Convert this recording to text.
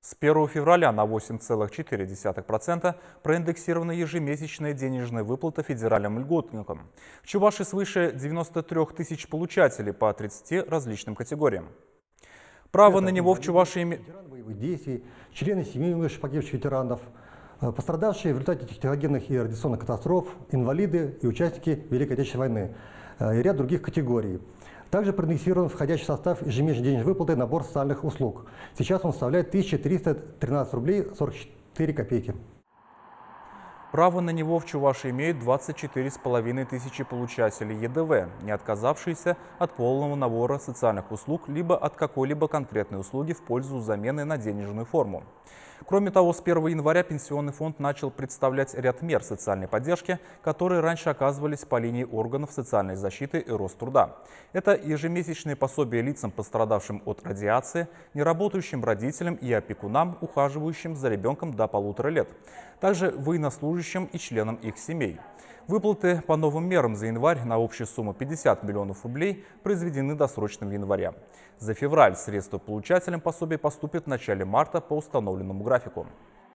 С 1 февраля на 8,4% проиндексированы ежемесячные денежные выплаты федеральным льготникам. В Чувашии свыше 93 тысяч получателей по 30 различным категориям. Право Это на него в Чувашии... Ветераны члены семьи высших погибших ветеранов, пострадавшие в результате техногенных и радиационных катастроф, инвалиды и участники Великой Отечественной войны. Э, и ряд других категорий. Также проиндексирован входящий состав ежемесячной денежной выплаты набор социальных услуг. Сейчас он составляет 1313 рублей 44 копейки. Право на него в Чувашии имеют 24 с половиной тысячи получателей ЕДВ, не отказавшиеся от полного набора социальных услуг либо от какой-либо конкретной услуги в пользу замены на денежную форму. Кроме того, с 1 января Пенсионный фонд начал представлять ряд мер социальной поддержки, которые раньше оказывались по линии органов социальной защиты и Роструда. Это ежемесячные пособия лицам, пострадавшим от радиации, неработающим родителям и опекунам, ухаживающим за ребенком до полутора лет. Также военнослужащим и членам их семей. Выплаты по новым мерам за январь на общую сумму 50 миллионов рублей произведены досрочным января. За февраль средства получателям пособия поступят в начале марта по установленному графику.